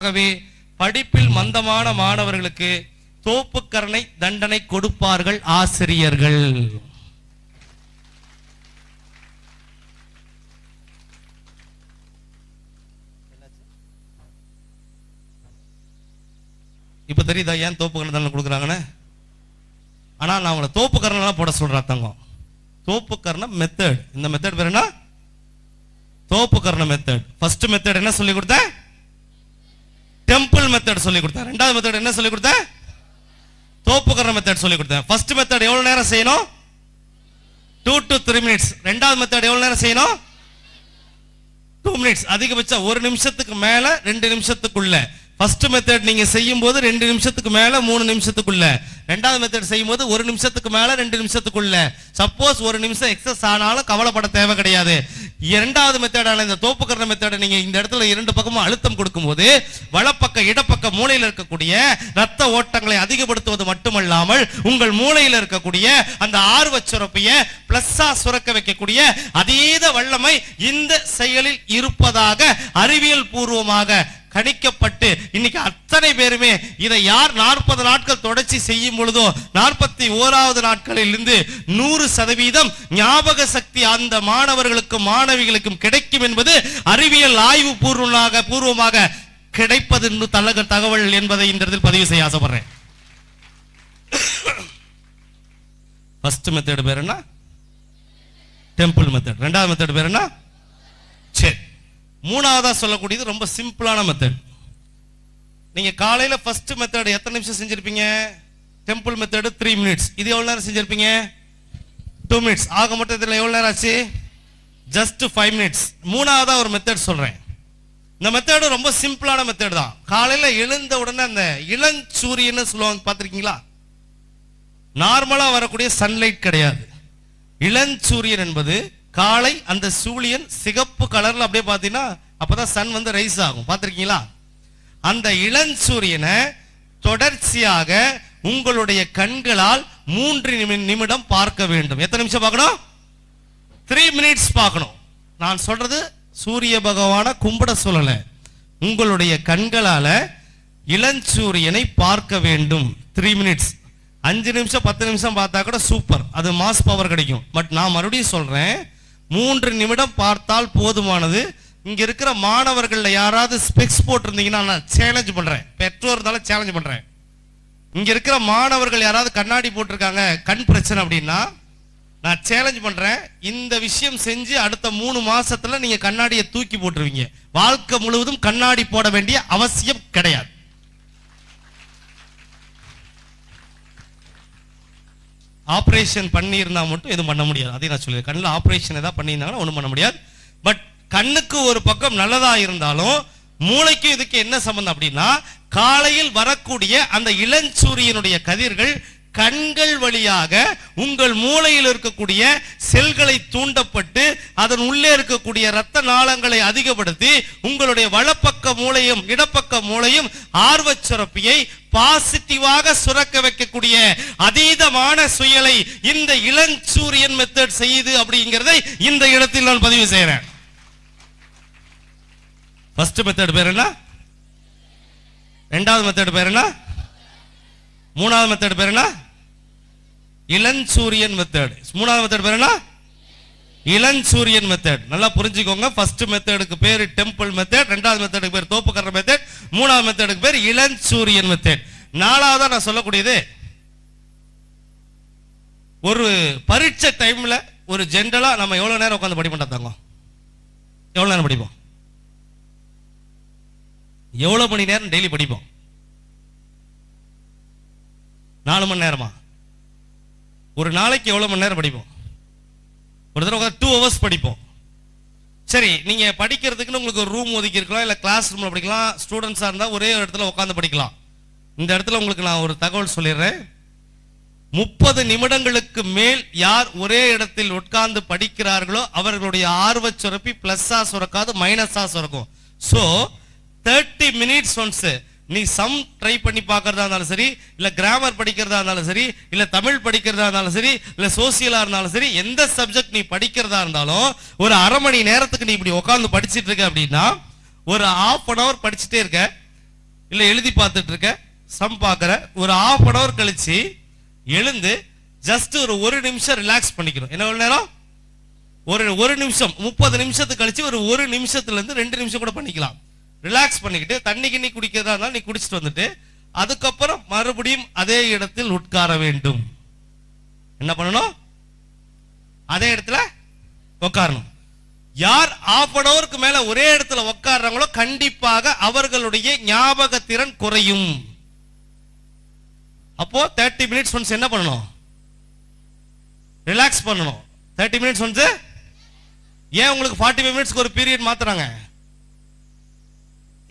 ஆகவே படிப்பில் மந்தமான மாணவர்களுக்கு தோப்புக்கரணை தண்டனை கொடுப்பார்கள் ஆசிரியர்கள் இப்ப தெரியுதா ஏன் கரண தண்டனை கொடுக்குறாங்கன்னு ஆனா நான் அவங்களை எல்லாம் போட சொல்றேன் தங்கம் தோப்புக்கரண மெத்தட் இந்த மெத்தட் பேர் என்ன கரண மெத்தட் ஃபர்ஸ்ட் மெத்தட் என்ன சொல்லி கொடுத்தேன் டெம்பிள் மெத்தட் சொல்லி கொடுத்தேன் ரெண்டாவது மெத்தட் என்ன சொல்லி கொடுத்தேன் தோப்புக்கரண மெத்தட் சொல்லி கொடுத்தேன் ஃபர்ஸ்ட் மெத்தட் எவ்வளோ நேரம் செய்யணும் டூ டு த்ரீ மினிட்ஸ் ரெண்டாவது மெத்தட் எவ்வளோ நேரம் செய்யணும் டூ மினிட்ஸ் அதிகபட்சம் ஒரு நிமிஷத்துக்கு மேலே ரெண்டு நிமிஷத்துக்குள்ள ஃபர்ஸ்ட் மெத்தட் நீங்கள் செய்யும் போது ரெண்டு நிமிஷத்துக்கு மேலே மூணு நிமிஷத்துக்குள்ள ரெண்டாவது மெத்தட் செய்யும் போது ஒரு நிமிஷத்துக்கு மேலே ரெண்டு நிமிஷத்துக்குள்ள சப்போஸ் ஒரு நிமிஷம் எக்ஸஸ் ஆனாலும் கவலைப்பட தேவை கிடையாது இரண்டாவது மெத்தடான இந்த தோப்புக்கரண மெத்தடை நீங்க இந்த இடத்துல இரண்டு பக்கமும் அழுத்தம் கொடுக்கும்போது வலப்பக்க இடப்பக்க மூளையில் இருக்கக்கூடிய ரத்த ஓட்டங்களை அதிகப்படுத்துவது மட்டுமல்லாமல் உங்கள் மூளையில் இருக்கக்கூடிய அந்த ஆர்வ சுரப்பிய பிளஸ்ஸா சுரக்க வைக்கக்கூடிய அதீத வல்லமை இந்த செயலில் இருப்பதாக அறிவியல் பூர்வமாக கணிக்கப்பட்டு இன்னைக்கு அத்தனை பேருமே இதை யார் நாற்பது நாட்கள் தொடர்ச்சி செய்யும் பொழுதோ நாற்பத்தி ஓராவது நாட்களில் இருந்து நூறு சதவீதம் ஞாபக சக்தி அந்த மாணவர்களுக்கும் மாணவிகளுக்கும் கிடைக்கும் என்பது அறிவியல் ஆய்வு பூர்வமாக பூர்வமாக கிடைப்பது தலக தகவல் என்பதை இந்த இடத்தில் பதிவு செய்ய ஆசைப்படுறேன் மெத்தட் பேர் என்ன டெம்பிள் மெத்தட் ரெண்டாவது மெத்தட் பேர் என்ன சரி மூணாவதாக சொல்லக்கூடியது ரொம்ப சிம்பிளான மெத்தட் நீங்கள் காலையில் ஃபர்ஸ்ட் மெத்தட் எத்தனை நிமிஷம் செஞ்சுருப்பீங்க டெம்பிள் மெத்தடு த்ரீ மினிட்ஸ் இது எவ்வளோ நேரம் செஞ்சுருப்பீங்க டூ மினிட்ஸ் ஆக மட்டும் இதில் எவ்வளோ நேரம் ஆச்சு ஜஸ்ட் ஃபைவ் மினிட்ஸ் மூணாவதாக ஒரு மெத்தட் சொல்கிறேன் இந்த மெத்தடு ரொம்ப சிம்பிளான மெத்தட் தான் காலையில் எழுந்த உடனே அந்த இளஞ்சூரியன்னு சொல்லுவாங்க பார்த்துருக்கீங்களா நார்மலாக வரக்கூடிய சன்லைட் கிடையாது இளஞ்சூரியன் என்பது காலை அந்த சூழியன் சிகப்பு கலர்ல அப்படியே பார்த்தீங்கன்னா அப்பதான் சன் வந்து ரைஸ் ஆகும் பார்த்துருக்கீங்களா அந்த இளஞ்சூரியனை தொடர்ச்சியாக உங்களுடைய கண்களால் மூன்று நிமிடம் பார்க்க வேண்டும் எத்தனை நிமிஷம் பார்க்கணும் த்ரீ மினிட்ஸ் பார்க்கணும் நான் சொல்றது சூரிய பகவான கும்பிட சொல்லல உங்களுடைய கண்களால இளஞ்சூரியனை பார்க்க வேண்டும் த்ரீ மினிட்ஸ் அஞ்சு நிமிஷம் பத்து நிமிஷம் பார்த்தா கூட சூப்பர் அது மாஸ் பவர் கிடைக்கும் பட் நான் மறுபடியும் சொல்றேன் மூன்று நிமிடம் பார்த்தால் போதுமானது இங்க இருக்கிற மாணவர்கள் யாராவது ஸ்பெக்ஸ் போட்டிருந்தீங்கன்னா நான் சேலஞ்ச் பண்றேன் பெற்றோர்னால சேலஞ்ச் பண்றேன் இங்க இருக்கிற மாணவர்கள் யாராவது கண்ணாடி போட்டிருக்காங்க கண் பிரச்சனை அப்படின்னா நான் சேலஞ்ச் பண்றேன் இந்த விஷயம் செஞ்சு அடுத்த மூணு மாசத்துல நீங்க கண்ணாடியை தூக்கி போட்டுருவீங்க வாழ்க்கை முழுவதும் கண்ணாடி போட வேண்டிய அவசியம் கிடையாது ஆப்ரேஷன் பண்ணியிருந்தா மட்டும் எதுவும் பண்ண முடியாது அதே நான் சொல்லியிருக்கேன் கண்ணில் ஆப்ரேஷன் எதாவது பண்ணியிருந்தாங்கன்னா ஒன்றும் பண்ண முடியாது பட் கண்ணுக்கு ஒரு பக்கம் நல்லதாக இருந்தாலும் மூளைக்கு இதுக்கு என்ன சம்மந்தம் அப்படின்னா காலையில் வரக்கூடிய அந்த இளஞ்சூரியனுடைய கதிர்கள் கண்கள் வழியாக உங்கள் மூளையில் இருக்கக்கூடிய செல்களை தூண்டப்பட்டு அதன் உள்ளே இருக்கக்கூடிய இரத்த நாளங்களை அதிகப்படுத்தி உங்களுடைய வலப்பக்க மூளையும் இடப்பக்க மூளையும் ஆர்வ சுரப்பியை பாசிட்டிவாக சுரக்க வைக்கக்கூடிய அதீதமான சுயலை இந்த இளஞ்சூரியன் மெத்தட் செய்து அப்படிங்கிறதை இந்த இடத்தில் நான் பதிவு செய்கிறேன் ஃபர்ஸ்ட் மெத்தட் பேர் என்ன ரெண்டாவது மெத்தட் பேர் என்ன மூணாவது மெத்தட் பேர் என்ன இளஞ்சூரியன் மெத்தட் மூணாவது மெத்தட் பேர் என்ன இளஞ்சூரியன் மெத்தட் நல்லா புரிஞ்சுக்கோங்க ஃபர்ஸ்ட் மெத்தடுக்கு பேர் டெம்பிள் மெத்தட் ரெண்டாவது மெத்தடுக்கு பேர் தோப்புக்கர மெத்தட் மூணாவது மெத்தடுக்கு பேர் இளஞ்சூரியன் மெத்தட் நாலாவதா நான் சொல்லக்கூடியது ஒரு பரீட்சை டைம்ல ஒரு ஜென்ரலா நம்ம எவ்வளவு நேரம் உட்காந்து படிப்போம் தாங்க எவ்வளவு நேரம் படிப்போம் எவ்வளவு மணி நேரம் டெய்லி படிப்போம் நாலு மணி நேரமா ஒரு நாளைக்கு எவ்வளோ மணி நேரம் படிப்போம் ஒரு தடவை உட்காந்து டூ ஹவர்ஸ் படிப்போம் சரி நீங்கள் படிக்கிறதுக்குன்னு உங்களுக்கு ஒரு ரூம் ஒதுக்கி இருக்கலாம் இல்லை கிளாஸ் ரூமில் படிக்கலாம் ஸ்டூடெண்ட்ஸாக இருந்தால் ஒரே இடத்துல உட்காந்து படிக்கலாம் இந்த இடத்துல உங்களுக்கு நான் ஒரு தகவல் சொல்லிடுறேன் முப்பது நிமிடங்களுக்கு மேல் யார் ஒரே இடத்தில் உட்கார்ந்து படிக்கிறார்களோ அவர்களுடைய ஆர்வ சுரப்பி பிளஸ்ஸா சுரக்காது மைனஸாக சுரக்கும் ஸோ தேர்ட்டி மினிட்ஸ் ஒன்ஸ் நீ சம் ட்ரை பண்ணி பார்க்கறதா இருந்தாலும் சரி இல்லை கிராமர் படிக்கிறதா இருந்தாலும் சரி இல்லை தமிழ் படிக்கிறதா இருந்தாலும் சரி இல்லை சோசியலாக இருந்தாலும் சரி எந்த சப்ஜெக்ட் நீ படிக்கிறதா இருந்தாலும் ஒரு அரை மணி நேரத்துக்கு நீ இப்படி உட்காந்து படிச்சுட்டு இருக்க அப்படின்னா ஒரு ஆஃப் அன் ஹவர் படிச்சுட்டே இருக்க இல்லை எழுதி பார்த்துட்டு இருக்க சம் பார்க்குற ஒரு ஆஃப் அன் ஹவர் கழிச்சு எழுந்து ஜஸ்ட் ஒரு ஒரு நிமிஷம் ரிலாக்ஸ் பண்ணிக்கணும் என்ன நேரம் ஒரு ஒரு நிமிஷம் முப்பது நிமிஷத்துக்கு கழிச்சு ஒரு ஒரு நிமிஷத்துலேருந்து ரெண்டு நிமிஷம் கூட பண்ணிக்கலாம் ரிலாக்ஸ் பண்ணிக்கிட்டு தண்ணி கிண்ணி குடிக்கிறதா இருந்தாலும் நீ குடிச்சிட்டு வந்துட்டு அதுக்கப்புறம் மறுபடியும் அதே இடத்தில் உட்கார வேண்டும் என்ன பண்ணணும் அதே இடத்துல உட்காரணும் யார் ஆஃப் அன் அவருக்கு மேல ஒரே இடத்துல உட்காடுறாங்களோ கண்டிப்பாக அவர்களுடைய ஞாபக திறன் குறையும் அப்போ தேர்ட்டி மினிட்ஸ் ஒன்ஸ் என்ன பண்ணணும் ரிலாக்ஸ் பண்ணணும் தேர்ட்டி மினிட்ஸ் ஒன்ஸ் ஏன் உங்களுக்கு ஃபார்ட்டி ஃபைவ் மினிட்ஸ்க்கு ஒரு பீரியட் மாத்துறாங்க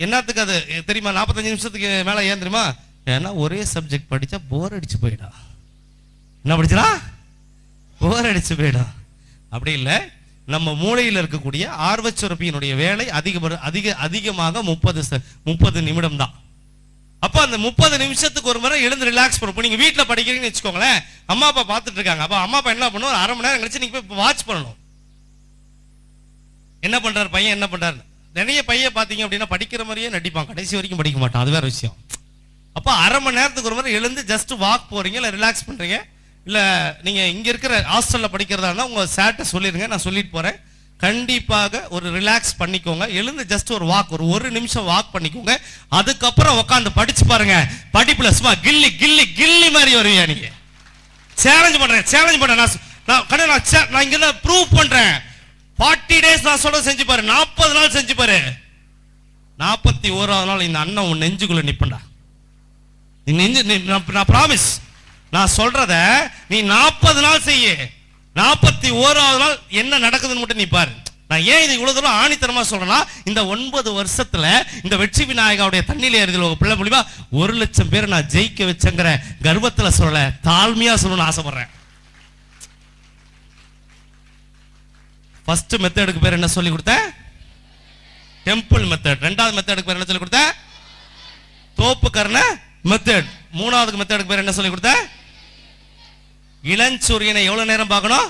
என்னத்துக்கு அது தெரியுமா நாற்பத்தஞ்சு நிமிஷத்துக்கு மேலே ஏன் தெரியுமா ஏன்னா ஒரே சப்ஜெக்ட் படித்தா போர் அடிச்சு போயிடும் என்ன படிச்சுனா போர் அடிச்சு போயிடும் அப்படி இல்லை நம்ம மூளையில் இருக்கக்கூடிய ஆர்வச்சுரப்பியினுடைய வேலை அதிக அதிக அதிகமாக முப்பது முப்பது நிமிடம் தான் அப்போ அந்த முப்பது நிமிஷத்துக்கு ஒரு முறை எழுந்து ரிலாக்ஸ் பண்ணும் நீங்கள் வீட்டில் படிக்கிறீங்கன்னு வச்சுக்கோங்களேன் அம்மா அப்பா பார்த்துட்டு இருக்காங்க அப்போ அம்மா அப்பா என்ன பண்ணுவோம் அரை மணி நேரம் கழிச்சு நீங்கள் போய் வாட்ச் பண்ணணும் என்ன பண்ணுறாரு பையன் என்ன பண்ணுறாரு நிறைய பையன் பார்த்தீங்க அப்படின்னா படிக்கிற மாதிரியே நடிப்பான் கடைசி வரைக்கும் படிக்க மாட்டான் அது வேற விஷயம் அப்போ அரை மணி நேரத்துக்கு ஒரு மாதிரி எழுந்து ஜஸ்ட் வாக் போறீங்க இல்லை ரிலாக்ஸ் பண்ணுறீங்க இல்லை நீங்கள் இங்கே இருக்கிற ஹாஸ்டலில் படிக்கிறதா இருந்தால் உங்கள் சேட்டை சொல்லிடுங்க நான் சொல்லிட்டு போகிறேன் கண்டிப்பாக ஒரு ரிலாக்ஸ் பண்ணிக்கோங்க எழுந்து ஜஸ்ட் ஒரு வாக் ஒரு ஒரு நிமிஷம் வாக் பண்ணிக்கோங்க அதுக்கப்புறம் உட்காந்து படிச்சு பாருங்க படிப்புல சும்மா கில்லி கில்லி கில்லி மாதிரி வருவியா நீங்க சேலஞ்ச் பண்றேன் சேலஞ்ச் பண்றேன் நான் நான் நான் இங்க தான் ப்ரூவ் பண்றேன் ஃபார்ட்டி டேஸ் நான் சொல்ல செஞ்சு பாரு நாற்பது நாள் செஞ்சு பாரு நாற்பத்தி ஓராவது நாள் இந்த அண்ணன் உன் நெஞ்சுக்குள்ள நிப்பண்டா நீ நெஞ்சு நான் ப்ராமிஸ் நான் சொல்றத நீ நாற்பது நாள் செய்ய நாற்பத்தி ஓராவது நாள் என்ன நடக்குதுன்னு மட்டும் நீ பாரு நான் ஏன் இது இவ்வளோ தூரம் ஆணித்தனமா சொல்றேன்னா இந்த ஒன்பது வருஷத்துல இந்த வெற்றி விநாயகாவுடைய தண்ணியில இருக்கிற பிள்ளை மூலியமா ஒரு லட்சம் பேர் நான் ஜெயிக்க வச்சேங்கிற கர்வத்துல சொல்ல தாழ்மையா சொல்லணும்னு ஆசைப்படுறேன் ஃபர்ஸ்ட் மெத்தடுக்கு பேர் என்ன சொல்லி கொடுத்த டெம்பிள் மெத்தட் ரெண்டாவது மெத்தடுக்கு பேர் என்ன சொல்லி கொடுத்த தோப்பு கர்ண மெத்தட் மூணாவது மெத்தடுக்கு பேர் என்ன சொல்லி கொடுத்தேன் இளஞ்சூரியனை எவ்வளவு நேரம் பார்க்கணும்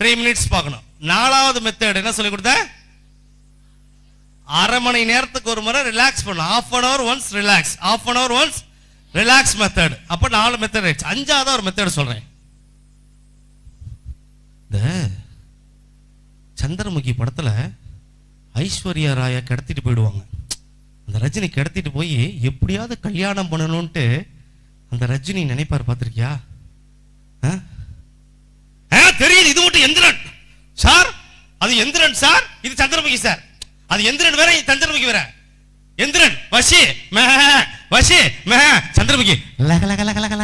த்ரீ மினிட்ஸ் பார்க்கணும் நாலாவது மெத்தட் என்ன சொல்லி கொடுத்த அரை மணி நேரத்துக்கு ஒரு முறை ரிலாக்ஸ் பண்ணும் half an hour once relax half an hour once relax method அப்போ நாலு மெத்தட் ஆயிடுச்சு அஞ்சாவது ஒரு மெத்தட் சொல்கிறேன் சந்திரமுகி படத்தில் ஐஸ்வர்யா ராயை கடத்திட்டு போயிடுவாங்க அந்த ரஜினி கடத்திட்டு போய் எப்படியாவது கல்யாணம் பண்ணணும்ன்ட்டு அந்த ரஜினி நினைப்பார் பார்த்துருக்கியா தெரியுது இது மட்டும் எந்திரன் சார் அது எந்திரன் சார் இது சந்திரமுகி சார் அது எந்திரன் வேற சந்திரமுகி வேற எந்திரன் வசி மே வசி மே சந்திரமுகி லக லக லக லக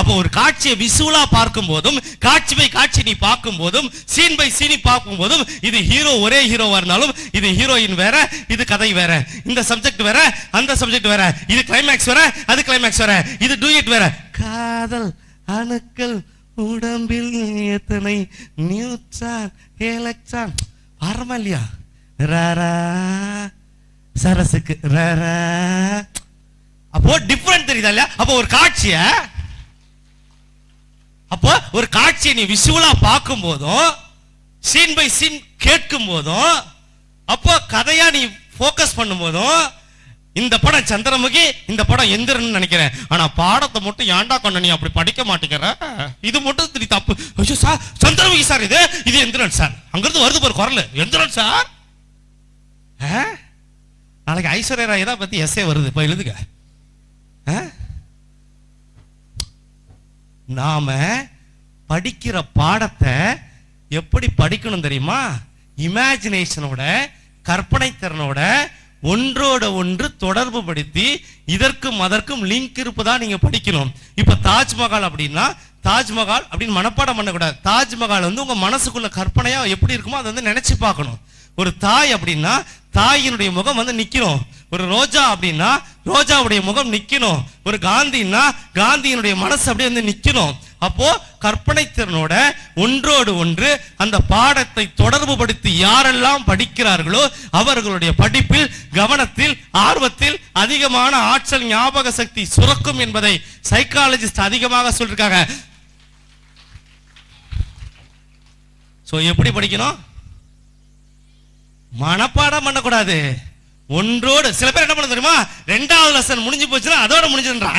அப்போ ஒரு காட்சியை விசுவலா பார்க்கும் போதும் காட்சி பை காட்சி நீ பார்க்கும் போதும் சீன் பை சீனி பார்க்கும் போதும் இது ஹீரோ ஒரே ஹீரோவா இருந்தாலும் இது ஹீரோயின் வேற இது கதை வேற இந்த சப்ஜெக்ட் வேற அந்த சப்ஜெக்ட் வேற இது கிளைமேக்ஸ் வேற அது கிளைமேக்ஸ் வேற இது டூ இட் வேற காதல் அணுக்கள் உடம்பில் எத்தனை நியூட்ரான் எலக்ட்ரான் வரமா இல்லையா ரரா சரசுக்கு ரரா அப்போ டிஃப்ரெண்ட் தெரியுதா இல்லையா அப்போ ஒரு காட்சியை அப்போ ஒரு காட்சியை நீ விசுவலா பார்க்கும் போதும் சீன் பை சீன் கேட்கும் போதும் அப்போ கதையா நீ ஃபோக்கஸ் பண்ணும் போதும் இந்த படம் சந்திரமுகி இந்த படம் எந்திரன்னு நினைக்கிறேன் ஆனா பாடத்தை மட்டும் ஏண்டா கொண்ட நீ அப்படி படிக்க மாட்டேங்கிற இது மட்டும் நீ தப்பு ஐயோ சார் சந்திரமுகி சார் இது இது எந்திரன் சார் அங்கிருந்து வருது ஒரு குரல் எந்திரன் சார் நாளைக்கு ஐஸ்வர்யா ராய் தான் பத்தி எஸ்ஏ வருது இப்போ எழுதுக நாம படிக்கிற பாடத்தை எப்படி படிக்கணும் தெரியுமா இமேஜினேஷனோட கற்பனை திறனோட ஒன்றோட ஒன்று தொடர்பு படுத்தி இதற்கும் அதற்கும் லிங்க் இருப்பதா நீங்க படிக்கணும் இப்ப தாஜ்மஹால் அப்படின்னா தாஜ்மஹால் அப்படின்னு மனப்பாடம் பண்ணக்கூடாது தாஜ்மஹால் வந்து உங்க மனசுக்குள்ள கற்பனையா எப்படி இருக்குமோ அதை வந்து நினைச்சு பார்க்கணும் ஒரு தாய் அப்படின்னா தாயினுடைய முகம் வந்து நிக்கிறோம் ஒரு ரோஜா அப்படின்னா ரோஜாவுடைய முகம் நிக்கணும் ஒரு காந்தின்னா காந்தியினுடைய மனசு அப்படியே வந்து நிக்கணும் அப்போ கற்பனை திறனோட ஒன்றோடு ஒன்று அந்த பாடத்தை தொடர்பு படுத்தி யாரெல்லாம் படிக்கிறார்களோ அவர்களுடைய படிப்பில் கவனத்தில் ஆர்வத்தில் அதிகமான ஆற்றல் ஞாபக சக்தி சுரக்கும் என்பதை சைக்காலஜிஸ்ட் அதிகமாக சொல்லிருக்காங்க ஸோ எப்படி படிக்கணும் மனப்பாடம் பண்ணக்கூடாது ஒன்றோடு சில பேர் என்ன பண்ண தெரியுமா ரெண்டாவது லெசன் முடிஞ்சு போச்சுன்னா அதோட முடிஞ்சுன்றான்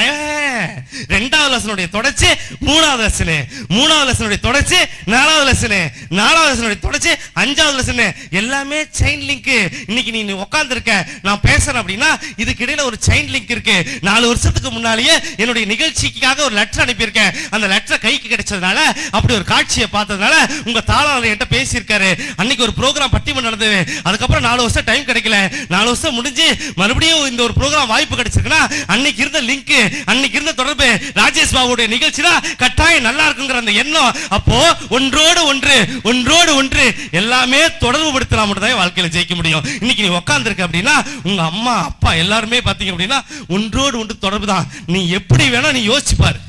ரெண்டாவது லசனுடைய தொடர்ச்சி மூணாவது லசனு மூணாவது லெசனுடைய தொடர்ச்சி நாலாவது லெசனு நாலாவது லசனுடைய தொடர்ச்சி அஞ்சாவது லசனு எல்லாமே செயின் லிங்க் இன்னைக்கு நீ உட்காந்துருக்க நான் பேசுறேன் அப்படின்னா இதுக்கு இடையில ஒரு செயின் லிங்க் இருக்கு நாலு வருஷத்துக்கு முன்னாலேயே என்னுடைய நிகழ்ச்சிக்காக ஒரு லெட்டர் அனுப்பியிருக்கேன் அந்த லெட்டர் கைக்கு கிடைச்சதுனால அப்படி ஒரு காட்சியை பார்த்ததுனால உங்க தாளாளர் என்கிட்ட பேசியிருக்காரு அன்னைக்கு ஒரு ப்ரோக்ராம் பட்டிமன்றம் நடந்தது அதுக்கப்புறம் நாலு வருஷம் டைம் கிடைக்கல நாலு வருஷம் வருஷம் முடிஞ்சு மறுபடியும் இந்த ஒரு ப்ரோக்ராம் வாய்ப்பு கிடைச்சிருக்குன்னா அன்னைக்கு இருந்த லிங்க் அன்னைக்கு இருந்த தொடர்பு ராஜேஷ் பாபுடைய நிகழ்ச்சி தான் கட்டாயம் நல்லா இருக்குங்கிற அந்த எண்ணம் அப்போ ஒன்றோடு ஒன்று ஒன்றோடு ஒன்று எல்லாமே தொடர்பு படுத்தலாம் மட்டும் தான் வாழ்க்கையில் ஜெயிக்க முடியும் இன்னைக்கு நீ உட்காந்துருக்க அப்படின்னா உங்க அம்மா அப்பா எல்லாருமே பார்த்தீங்க அப்படின்னா ஒன்றோடு ஒன்று தொடர்பு தான் நீ எப்படி வேணா நீ யோசிச்சுப்பாரு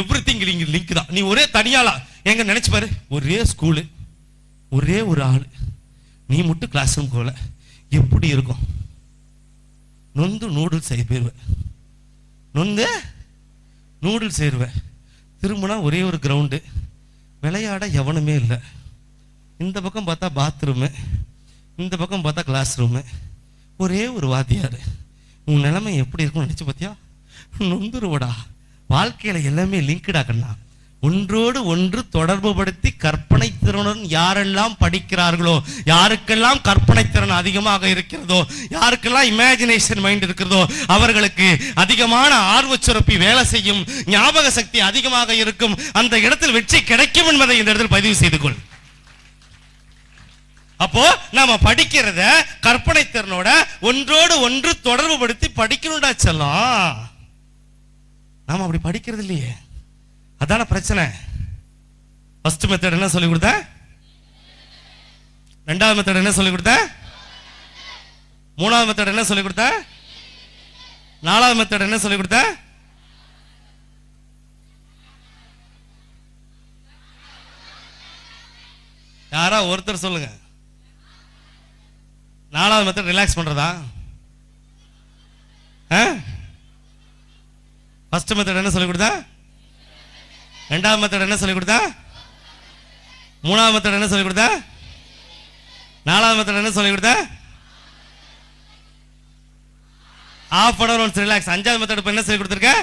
எவ்ரி திங் லிங்க் லிங்க் தான் நீ ஒரே தனியாளா எங்க நினைச்சுப்பாரு ஒரே ஸ்கூலு ஒரே ஒரு ஆள் நீ மட்டும் கிளாஸ் ரூம் போகல எப்படி இருக்கும் நொந்து நூடுல் செய்ய போயிடுவேன் நொந்து நூடுல்ஸ் செய்வேன் திரும்பினா ஒரே ஒரு கிரவுண்டு விளையாட எவனுமே இல்லை இந்த பக்கம் பார்த்தா பாத்ரூமு இந்த பக்கம் பார்த்தா கிளாஸ் ரூமு ஒரே ஒரு வாத்தியார் உன் நிலைமை எப்படி இருக்கும்னு நினச்சி பார்த்தியா நொந்துருவடா வாழ்க்கையில் எல்லாமே லிங்க்டாக்கண்ணா ஒன்றோடு ஒன்று தொடர்பு படுத்தி கற்பனை திறனுடன் யாரெல்லாம் படிக்கிறார்களோ யாருக்கெல்லாம் கற்பனை திறன் அதிகமாக இருக்கிறதோ யாருக்கெல்லாம் இமேஜினேஷன் மைண்ட் இருக்கிறதோ அவர்களுக்கு அதிகமான ஆர்வ சுரப்பி வேலை செய்யும் ஞாபக சக்தி அதிகமாக இருக்கும் அந்த இடத்தில் வெற்றி கிடைக்கும் என்பதை இந்த இடத்தில் பதிவு செய்து கொள் அப்போ நாம படிக்கிறத கற்பனை திறனோட ஒன்றோடு ஒன்று தொடர்பு படுத்தி படிக்கணும்டா செல்லாம் நாம அப்படி படிக்கிறது இல்லையே அதான பிரச்சனை ஃபர்ஸ்ட் மெத்தட் என்ன சொல்லி கொடுத்த ரெண்டாவது மெத்தட் என்ன சொல்லி கொடுத்த மூணாவது மெத்தட் என்ன சொல்லி கொடுத்த நாலாவது மெத்தட் என்ன சொல்லி கொடுத்த யாரா ஒருத்தர் சொல்லுங்க நாலாவது மெத்தட் ரிலாக்ஸ் பண்றதா ஃபர்ஸ்ட் மெத்தட் என்ன சொல்லி கொடுத்த ரெண்டாவது மெத்தட் என்ன சொல்லி கொடுத்தா மூணாவது மெத்தட் என்ன சொல்லி கொடுத்தா நாலாவது மெத்தட் என்ன சொல்லி கொடுத்தா ஆஃப் அன் ஒன்ஸ் ரிலாக்ஸ் அஞ்சாவது மெத்தட் என்ன சொல்லி கொடுத்துருக்க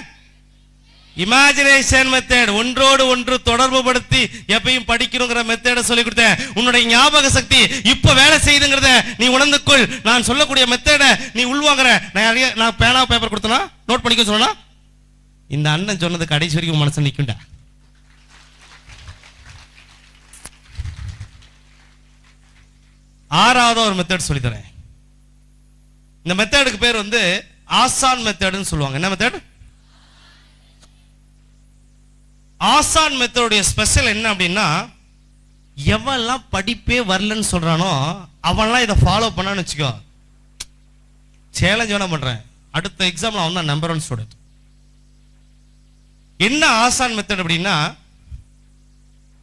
இமேஜினேஷன் மெத்தட் ஒன்றோடு ஒன்று தொடர்பு படுத்தி எப்பயும் படிக்கணுங்கிற மெத்தட சொல்லி கொடுத்தேன் உன்னுடைய ஞாபக சக்தி இப்ப வேலை செய்யுதுங்கிறத நீ உணர்ந்துக்கொள் நான் சொல்லக்கூடிய மெத்தட நீ உள்வாங்குற நான் பேனா பேப்பர் கொடுத்தனா நோட் பண்ணிக்க சொல்லணும் இந்த அண்ணன் சொன்னது கடைசி வரைக்கும் மனசு நிற்கும்டா ஆறாவது ஒரு மெத்தட் சொல்லித்தரேன் இந்த மெத்தடுக்கு பேர் வந்து ஆசான் மெத்தடுன்னு சொல்லுவாங்க என்ன மெத்தட் ஆசான் மெத்தடுடைய ஸ்பெஷல் என்ன அப்படின்னா எவெல்லாம் படிப்பே வரலன்னு சொல்கிறானோ அவன்லாம் இதை ஃபாலோ பண்ணான்னு வச்சுக்கோ சேலஞ்ச் வேணா பண்ணுறேன் அடுத்த எக்ஸாம் அவன் தான் நம்பர் ஒன் ஸ்டூடெண்ட் என்ன ஆசான் மெத்தட் அப்படின்னா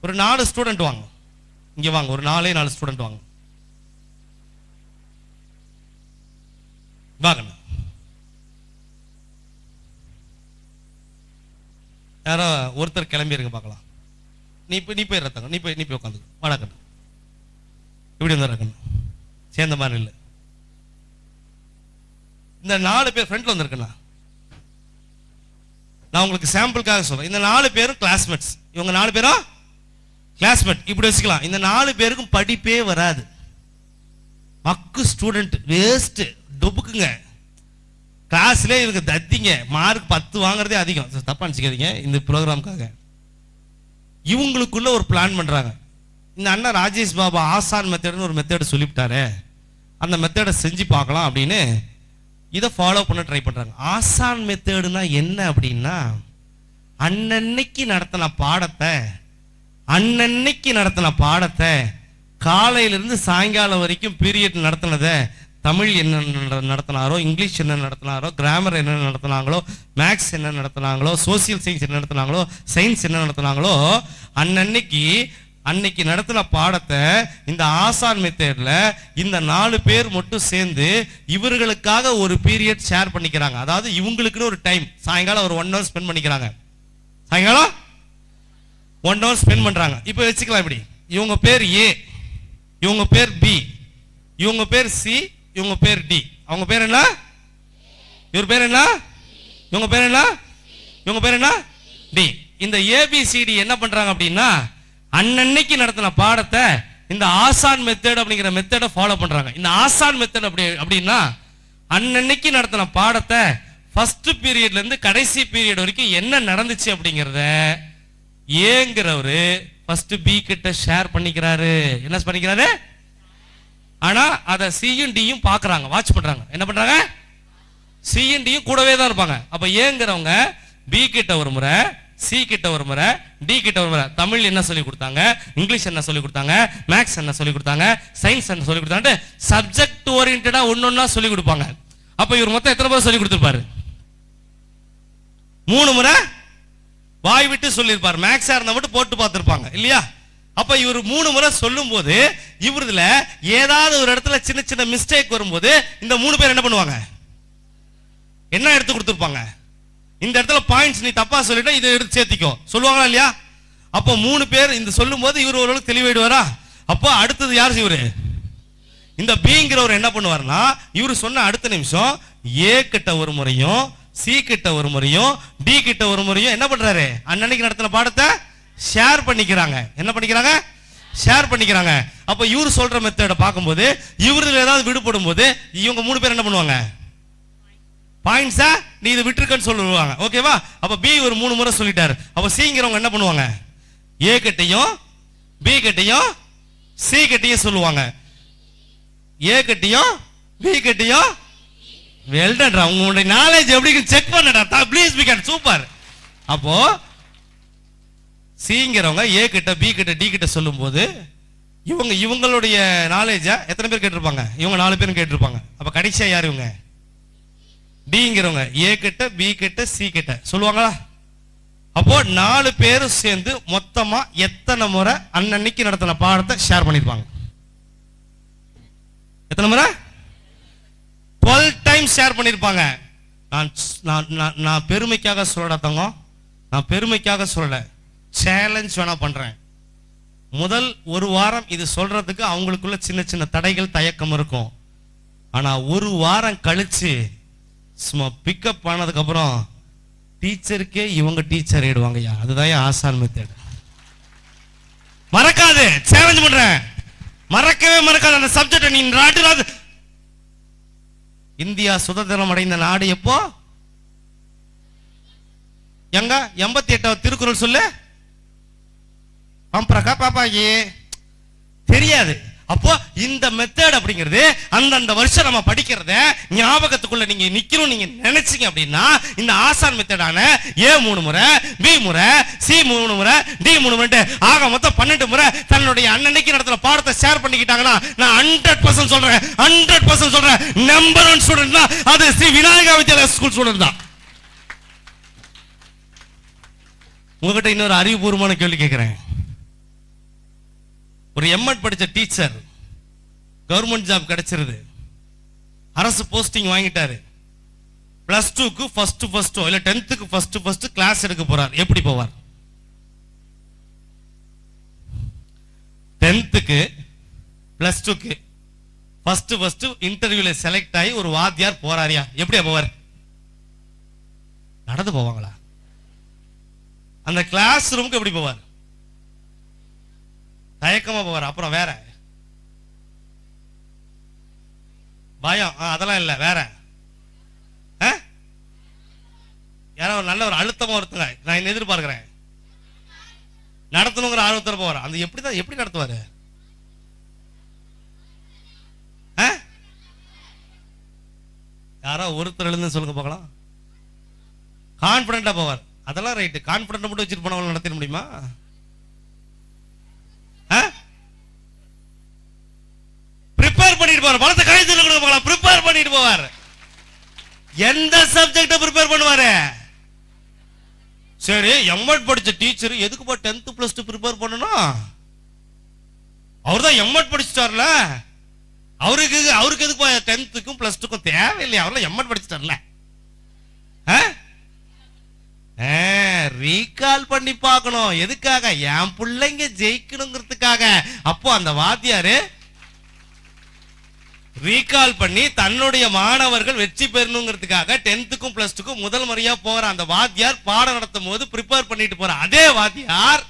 ஒரு நாலு ஸ்டூடெண்ட் வாங்க இங்கே வாங்க ஒரு நாலே நாலு ஸ்டூடெண்ட் வாங்க வாங்கண்ணா யாரோ ஒருத்தர் கிளம்பியிருங்க பார்க்கலாம் நீ போய் நீ போய் ரத்தங்க நீ போய் நீ போய் உட்காந்து வணக்கம் இப்படி வந்து இருக்கணும் சேர்ந்த மாதிரி இல்லை இந்த நாலு பேர் ஃப்ரெண்ட்ல வந்திருக்கண்ணா நான் உங்களுக்கு சாம்பிளுக்காக சொல்றேன் இந்த நாலு பேரும் கிளாஸ்மேட்ஸ் இவங்க நாலு பேரும் கிளாஸ்மேட் இப்படி வச்சுக்கலாம் இந்த நாலு பேருக்கும் படிப்பே வராது மக்கு ஸ்டூடெண்ட் வேஸ்ட்டு டொப்புக்குங்க கிளாஸ்லேயே இவங்க தத்திங்க மார்க் பத்து வாங்குறதே அதிகம் தப்பா நினச்சிக்காதீங்க இந்த ப்ரோக்ராம்காக இவங்களுக்குள்ள ஒரு பிளான் பண்ணுறாங்க இந்த அண்ணா ராஜேஷ் பாபா ஆசான் மெத்தடுன்னு ஒரு மெத்தடை சொல்லிவிட்டாரு அந்த மெத்தடை செஞ்சு பார்க்கலாம் அப்படின்னு இதை ஃபாலோ பண்ண ட்ரை பண்ணுறாங்க ஆசான் மெத்தடுனா என்ன அப்படின்னா அன்னன்னைக்கு நடத்தின பாடத்தை அன்னன்னைக்கு நடத்தின பாடத்தை காலையிலேருந்து சாயங்காலம் வரைக்கும் பீரியட் நடத்தினதை தமிழ் என்ன நடத்தினாரோ இங்கிலீஷ் என்ன நடத்தினாரோ கிராமர் என்ன நடத்தினாங்களோ மேக்ஸ் என்ன நடத்தினாங்களோ சோசியல் சயின்ஸ் என்ன நடத்தினாங்களோ சயின்ஸ் என்ன நடத்தினாங்களோ அன்னன்னைக்கு அன்னைக்கு நடத்தின பாடத்தை இந்த ஆசான் மெத்தேடில் இந்த நாலு பேர் மட்டும் சேர்ந்து இவர்களுக்காக ஒரு பீரியட் ஷேர் பண்ணிக்கிறாங்க அதாவது இவங்களுக்குன்னு ஒரு டைம் சாயங்காலம் ஒரு ஒன் ஹவர் ஸ்பெண்ட் பண்ணிக்கிறாங்க சாயங்காலம் ஒன் ஹவர் ஸ்பெண்ட் பண்ணுறாங்க இப்போ வச்சுக்கலாம் இப்படி இவங்க பேர் ஏ இவங்க பேர் பி இவங்க பேர் சி இவங்க பேர் டி அவங்க பேர் என்ன இவர் பேர் என்ன இவங்க பேர் என்ன இவங்க பேர் என்ன டி இந்த ஏபிசிடி என்ன பண்றாங்க அப்படின்னா அன்னன்னைக்கு நடத்தின பாடத்தை இந்த ஆசான் மெத்தட் அப்படிங்கிற மெத்தட ஃபாலோ பண்றாங்க இந்த ஆசான் மெத்தட் அப்படி அப்படின்னா அன்னன்னைக்கு நடத்தின பாடத்தை ஃபர்ஸ்ட் பீரியட்ல இருந்து கடைசி பீரியட் வரைக்கும் என்ன நடந்துச்சு அப்படிங்கிறத ஏங்கிறவரு ஃபர்ஸ்ட் பி கிட்ட ஷேர் பண்ணிக்கிறாரு என்ன பண்ணிக்கிறாரு ஆனா அதை சியும் டியும் பாக்குறாங்க வாட்ச் பண்றாங்க என்ன பண்றாங்க சியும் டியும் கூடவே தான் இருப்பாங்க அப்ப ஏங்கிறவங்க பி கிட்ட ஒரு முறை சி கிட்ட ஒரு முறை டி கிட்ட ஒரு முறை தமிழ் என்ன சொல்லி கொடுத்தாங்க இங்கிலீஷ் என்ன சொல்லி கொடுத்தாங்க மேக்ஸ் என்ன சொல்லி கொடுத்தாங்க சயின்ஸ் என்ன சொல்லி கொடுத்தாங்க சப்ஜெக்ட் ஓரியன்டா ஒன்னொன்னா சொல்லி கொடுப்பாங்க அப்ப இவர் மொத்தம் எத்தனை பேர் சொல்லி கொடுத்துருப்பாரு மூணு முறை வாய் விட்டு சொல்லியிருப்பார் மேக்ஸா இருந்தா மட்டும் போட்டு பார்த்துருப்பாங்க இல்லையா அப்ப இவர் மூணு முறை சொல்லும் போது இவருதுல ஏதாவது ஒரு இடத்துல சின்ன சின்ன மிஸ்டேக் வரும்போது இந்த மூணு பேர் என்ன பண்ணுவாங்க என்ன எடுத்து கொடுத்துருப்பாங்க இந்த இடத்துல பாயிண்ட்ஸ் நீ தப்பா சொல்லிட்டு இதை எடுத்து சேர்த்திக்கோ சொல்லுவாங்களா இல்லையா அப்போ மூணு பேர் இந்த சொல்லும் போது இவர் ஓரளவுக்கு தெளிவாயிடுவாரா அப்போ அடுத்தது யார் இவரு இந்த பிங்கிறவர் என்ன பண்ணுவார்னா இவர் சொன்ன அடுத்த நிமிஷம் ஏ கிட்ட ஒரு முறையும் சி கிட்ட ஒரு முறையும் டி கிட்ட ஒரு முறையும் என்ன பண்றாரு அன்னன்னைக்கு நடத்தின பாடத்தை ஷேர் பண்ணிக்கிறாங்க என்ன பண்ணிக்கிறாங்க ஷேர் பண்ணிக்கிறாங்க அப்போ இவர் சொல்ற மெத்தடை பார்க்கும்போது இவரில் ஏதாவது விடுபடும் போது இவங்க மூணு பேர் என்ன பண்ணுவாங்க பாயிண்ட்ஸா நீ இது விட்டுருக்கன்னு சொல்லுவாங்க ஓகேவா அப்போ பி ஒரு மூணு முறை சொல்லிட்டாரு அப்போ சிங்கிறவங்க என்ன பண்ணுவாங்க ஏ கட்டையும் பி கட்டையும் சி கிட்டையும் சொல்லுவாங்க ஏ கட்டியும் பி கிட்டையும் வெல்டன்டா உங்களுடைய நாலேஜ் எப்படி செக் பண்ணடா ப்ளீஸ் பி கேன் சூப்பர் அப்போ சிங்கிறவங்க ஏ கிட்ட பி கிட்ட டி கிட்ட சொல்லும்போது இவங்க இவங்களுடைய நாலேஜா எத்தனை பேர் கேட்டிருப்பாங்க இவங்க நாலு பேரும் கேட்டிருப்பாங்க அப்போ கடைசியா யார் இவங்க டிங்கிறவங்க ஏ கிட்ட பி கிட்ட சி கிட்ட சொல்லுவாங்களா அப்போ நாலு பேரும் சேர்ந்து மொத்தமா எத்தனை முறை அன்னன்னைக்கு நடத்தின பாடத்தை ஷேர் பண்ணிருப்பாங்க எத்தனை முறை டுவெல் டைம் ஷேர் பண்ணிருப்பாங்க நான் நான் நான் பெருமைக்காக சொல்லடா நான் பெருமைக்காக சொல்லலை சேலஞ்ச் வேணா பண்ணுறேன் முதல் ஒரு வாரம் இது சொல்கிறதுக்கு அவங்களுக்குள்ள சின்ன சின்ன தடைகள் தயக்கம் இருக்கும் ஆனால் ஒரு வாரம் கழித்து சும்மா பிக்கப் ஆனதுக்கப்புறம் டீச்சருக்கே இவங்க டீச்சர் ஆயிடுவாங்கய்யா அதுதான் என் ஆசான் மறக்காது சேலஞ்ச் பண்ணுறேன் மறக்கவே மறக்காது அந்த சப்ஜெக்ட் நீ நாட்டு இந்தியா சுதந்திரம் அடைந்த நாடு எப்போ எங்க எண்பத்தி எட்டாவது திருக்குறள் சொல்லு அவன் பிரகா பாப்பாக்கு தெரியாது அப்போ இந்த மெத்தேட் அப்படிங்கிறது அந்தந்த வருஷம் நம்ம படிக்கிறத ஞாபகத்துக்குள்ள நீங்க நிக்கணும் நீங்க நினைச்சீங்க அப்படின்னா இந்த ஆசான் மெத்தேடான ஏ மூணு முறை பி முறை சி மூணு முறை டி மூணு முறை ஆக மொத்தம் பன்னெண்டு முறை தன்னுடைய அன்னன்னைக்கு நடத்துல பாடத்தை ஷேர் பண்ணிக்கிட்டாங்கன்னா நான் ஹண்ட்ரட் பர்சன்ட் சொல்றேன் ஹண்ட்ரட் பர்சன்ட் சொல்றேன் நம்பர் ஒன் ஸ்டூடெண்ட் தான் அது ஸ்ரீ விநாயகா வித்யாலயா ஸ்கூல் ஸ்டூடெண்ட் தான் உங்ககிட்ட இன்னொரு அறிவுபூர்வமான கேள்வி கேட்கிறேன் ஒரு எம்எட் படித்த டீச்சர் கவர்மெண்ட் ஜாப் கிடைச்சிருது அரசு போஸ்டிங் வாங்கிட்டாரு ப்ளஸ் டூக்கு ஃபஸ்ட்டு ஃபஸ்ட்டோ இல்லை டென்த்துக்கு ஃபஸ்ட்டு ஃபஸ்ட்டு கிளாஸ் எடுக்க போகிறார் எப்படி போவார் டென்த்துக்கு ப்ளஸ் டூக்கு ஃபஸ்ட்டு ஃபஸ்ட்டு இன்டர்வியூவில் செலக்ட் ஆகி ஒரு வாத்தியார் போகிறாரியா எப்படியா போவார் நடந்து போவாங்களா அந்த கிளாஸ் ரூமுக்கு எப்படி போவார் தயக்கமாக போவார் அப்புறம் வேற பயம் அதெல்லாம் இல்லை வேற யாரோ ஒரு நல்ல ஒரு அழுத்தமாக ஒருத்தங்க நான் என்ன எதிர்பார்க்குறேன் நடத்தணுங்கிற ஆர்வத்தில் போவார் அந்த எப்படி தான் எப்படி நடத்துவார் யாரோ ஒருத்தர் எழுந்து சொல்லுங்க பார்க்கலாம் கான்பிடண்டா போவார் அதெல்லாம் ரைட்டு கான்பிடண்ட் மட்டும் வச்சுட்டு போனவங்க நடத்திட முடியுமா போவார் கொடுக்க ப்ரிப்பேர் பண்ணிட்டு போவார் எந்த சப்ஜெக்ட ப்ரிப்பேர் பண்ணுவாரு சரி எம்எட் படிச்ச டீச்சர் எதுக்குப்பா டென்த் பிளஸ் டூ ப்ரிப்பேர் பண்ணணும் அவர் தான் எம்எட் அவருக்கு அவருக்கு எதுக்குப்பா டென்த்துக்கும் பிளஸ் டூக்கும் தேவையில்லையா அவர்லாம் எம்எட் படிச்சிட்டார்ல ரீகால் பண்ணி பார்க்கணும் எதுக்காக என் பிள்ளைங்க ஜெயிக்கணுங்கிறதுக்காக அப்போ அந்த வாத்தியாரு ரீகால் பண்ணி தன்னுடைய மாணவர்கள் வெற்றி பெறணுங்கிறதுக்காக டென்த்துக்கும் பிளஸ் டூக்கும் முதல் முறையா போற அந்த வாத்தியார் பாடம் நடத்தும் போது ப்ரிப்பேர் பண்ணிட்டு போற அதே வாத்தியார்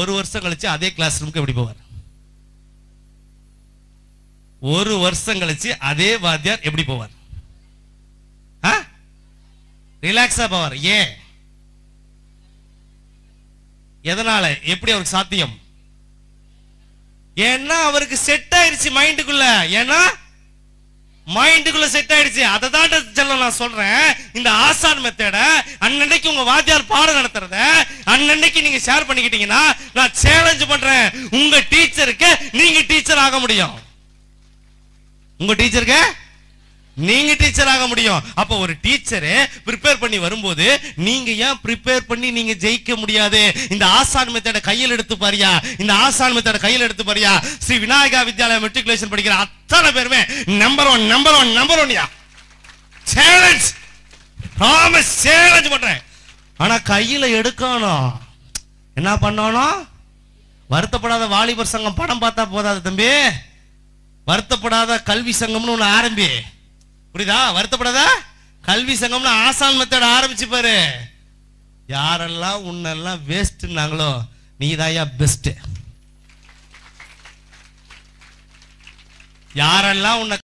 ஒரு வருஷம் கழிச்சு அதே கிளாஸ் ரூமுக்கு எப்படி போவார் ஒரு வருஷம் கழிச்சு அதே வாத்தியார் எப்படி போவார் ரிலாக்ஸா போவார் ஏன் எதனால எப்படி அவருக்கு சாத்தியம் ஏன்னா அவருக்கு செட் ஆயிடுச்சு மைண்டுக்குள்ள ஏன்னா மைண்டுக்குள்ள செட் ஆயிடுச்சு அதை தான் நான் சொல்றேன் இந்த ஆசான் மெத்தட அன்னன்னைக்கு உங்க வாத்தியார் பாடம் நடத்துறத அன்னன்னைக்கு நீங்க ஷேர் பண்ணிக்கிட்டீங்கன்னா நான் சேலஞ்ச் பண்றேன் உங்க டீச்சருக்கு நீங்க டீச்சர் ஆக முடியும் உங்க டீச்சருக்கு நீங்க டீச்சர் ஆக முடியும் அப்ப ஒரு டீச்சரு ப்ரிப்பேர் பண்ணி வரும்போது நீங்க ஏன் ப்ரிப்பேர் பண்ணி நீங்க ஜெயிக்க முடியாது இந்த ஆசான் மெத்தட கையில் எடுத்து பாரியா இந்த ஆசான் மெத்தட கையில் எடுத்து பாரியா ஸ்ரீ விநாயகா வித்யாலயா மெட்ரிகுலேஷன் படிக்கிற அத்தனை பேருமே number one number one number யா சேலஞ்ச் ப்ராமிஸ் சேலஞ்ச் பண்றேன் ஆனா கையில எடுக்கணும் என்ன பண்ணணும் வருத்தப்படாத வாலிபர் சங்கம் படம் பார்த்தா போதாது தம்பி வருத்தப்படாத கல்வி சங்கம்னு ஒன்று ஆரம்பி புரியுதா வருத்தப்படாதா கல்வி சங்கம்னு ஆசான் மத்தோட ஆரம்பிச்சு பாரு யாரெல்லாம் உன்னெல்லாம் வேஸ்ட்னாங்களோ நீ தாயா பெஸ்ட் யாரெல்லாம் உன்னை